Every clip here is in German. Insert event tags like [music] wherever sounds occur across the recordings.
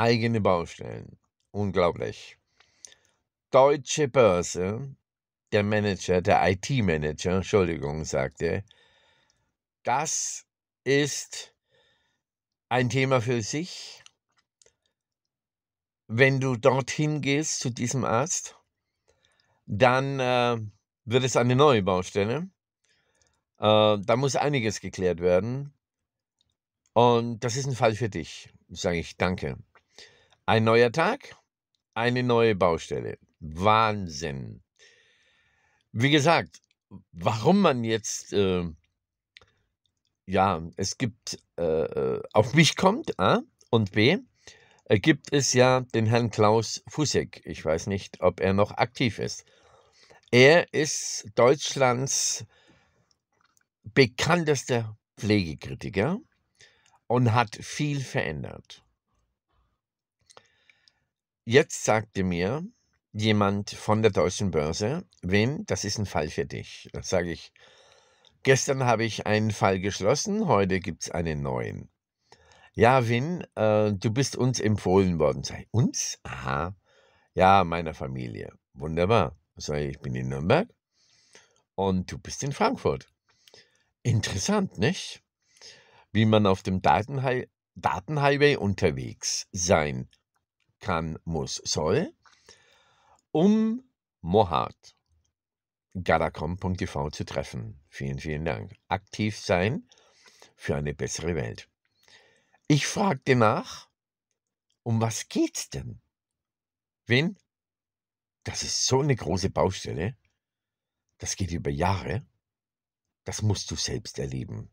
eigene Baustellen. Unglaublich. Deutsche Börse, der Manager, der IT-Manager, Entschuldigung, sagte, das ist ein Thema für sich. Wenn du dorthin gehst zu diesem Arzt, dann äh, wird es eine neue Baustelle. Äh, da muss einiges geklärt werden. Und das ist ein Fall für dich. Sage ich danke. Ein neuer Tag, eine neue Baustelle. Wahnsinn. Wie gesagt, warum man jetzt, äh, ja, es gibt, äh, äh, auf mich kommt, A und B, äh, gibt es ja den Herrn Klaus Fusek. Ich weiß nicht, ob er noch aktiv ist. Er ist Deutschlands bekanntester Pflegekritiker und hat viel verändert. Jetzt sagte mir jemand von der deutschen Börse, Wim, das ist ein Fall für dich. Dann sage ich, gestern habe ich einen Fall geschlossen, heute gibt es einen neuen. Ja, Wim, äh, du bist uns empfohlen worden. Sei uns? Aha. Ja, meiner Familie. Wunderbar. Sag ich, bin in Nürnberg und du bist in Frankfurt. Interessant, nicht? Wie man auf dem Datenhighway unterwegs sein kann kann, muss, soll, um Mohart galacom.tv zu treffen. Vielen, vielen Dank. Aktiv sein für eine bessere Welt. Ich fragte nach, um was geht's denn? Wen? Das ist so eine große Baustelle. Das geht über Jahre. Das musst du selbst erleben.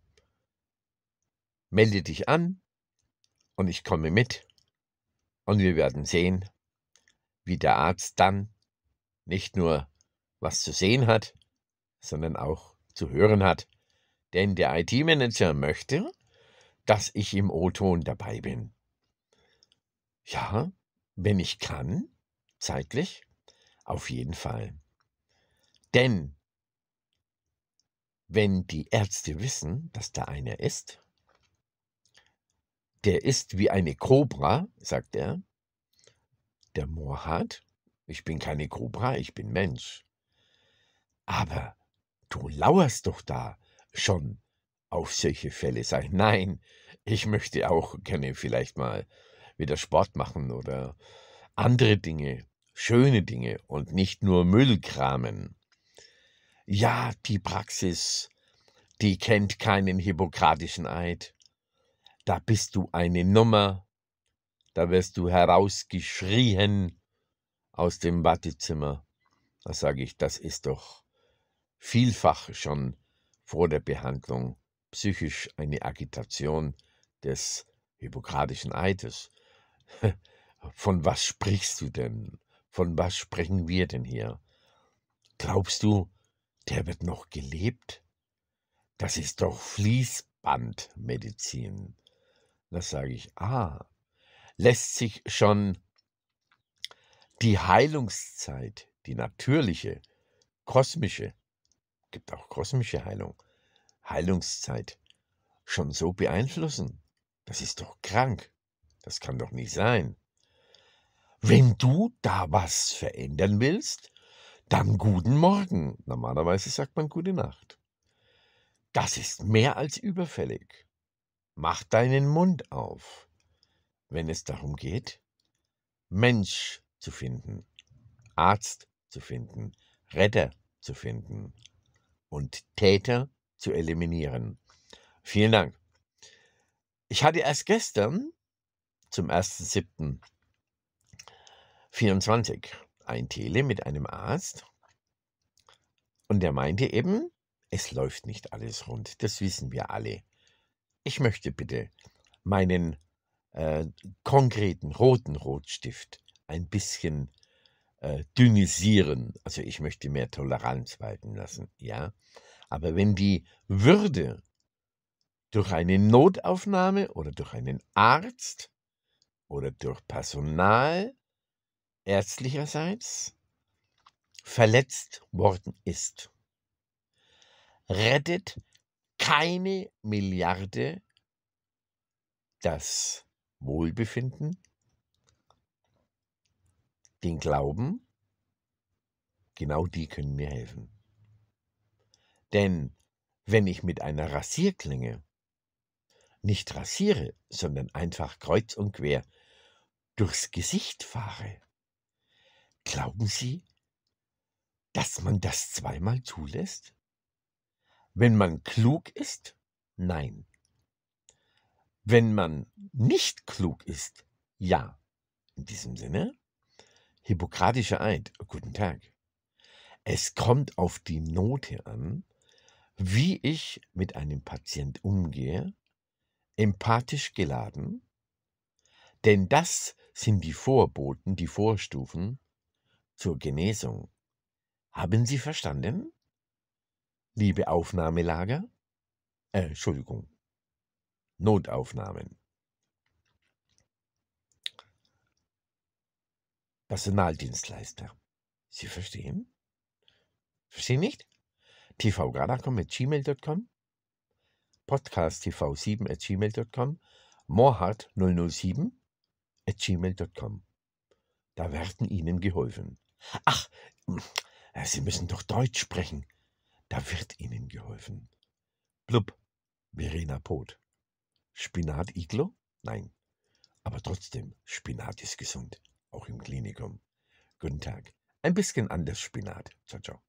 Melde dich an und ich komme mit. Und wir werden sehen, wie der Arzt dann nicht nur was zu sehen hat, sondern auch zu hören hat. Denn der IT-Manager möchte, dass ich im O-Ton dabei bin. Ja, wenn ich kann, zeitlich, auf jeden Fall. Denn wenn die Ärzte wissen, dass da einer ist, der ist wie eine Kobra, sagt er, der Moor hat. Ich bin keine Kobra, ich bin Mensch. Aber du lauerst doch da schon auf solche Fälle. Sag ich, nein, ich möchte auch gerne vielleicht mal wieder Sport machen oder andere Dinge, schöne Dinge und nicht nur Müllkramen. Ja, die Praxis, die kennt keinen hippokratischen Eid. Da bist du eine Nummer da wirst du herausgeschrien aus dem Wartezimmer. Da sage ich, das ist doch vielfach schon vor der Behandlung psychisch eine Agitation des hippokratischen Eides. [laughs] Von was sprichst du denn? Von was sprechen wir denn hier? Glaubst du, der wird noch gelebt? Das ist doch Fließbandmedizin. Da sage ich, ah, lässt sich schon die Heilungszeit, die natürliche, kosmische, gibt auch kosmische Heilung, Heilungszeit schon so beeinflussen. Das ist doch krank. Das kann doch nicht sein. Wenn du da was verändern willst, dann guten Morgen. Normalerweise sagt man gute Nacht. Das ist mehr als überfällig. Mach deinen Mund auf wenn es darum geht, Mensch zu finden, Arzt zu finden, Retter zu finden und Täter zu eliminieren. Vielen Dank. Ich hatte erst gestern zum 1.7.24 ein Tele mit einem Arzt und der meinte eben, es läuft nicht alles rund, das wissen wir alle. Ich möchte bitte meinen äh, konkreten roten Rotstift ein bisschen äh, dünnisieren. Also ich möchte mehr Toleranz walten lassen, ja. Aber wenn die Würde durch eine Notaufnahme oder durch einen Arzt oder durch Personal ärztlicherseits verletzt worden ist, rettet keine Milliarde das Wohlbefinden, den Glauben, genau die können mir helfen. Denn wenn ich mit einer Rasierklinge nicht rasiere, sondern einfach kreuz und quer durchs Gesicht fahre, glauben Sie, dass man das zweimal zulässt? Wenn man klug ist? Nein. Wenn man nicht klug ist, ja. In diesem Sinne, Hippokratischer Eid, guten Tag. Es kommt auf die Note an, wie ich mit einem Patient umgehe, empathisch geladen, denn das sind die Vorboten, die Vorstufen zur Genesung. Haben Sie verstanden? Liebe Aufnahmelager? Äh, Entschuldigung, Notaufnahmen. Personaldienstleister. Sie verstehen? Verstehen nicht? tvgranacom mit gmail.com, podcasttv7 at gmail.com, morhart007 at gmail.com. Da werden Ihnen geholfen. Ach, äh, Sie müssen doch Deutsch sprechen. Da wird Ihnen geholfen. Blub, Verena Poth spinat iglo Nein. Aber trotzdem, Spinat ist gesund, auch im Klinikum. Guten Tag. Ein bisschen anders Spinat. Ciao, ciao.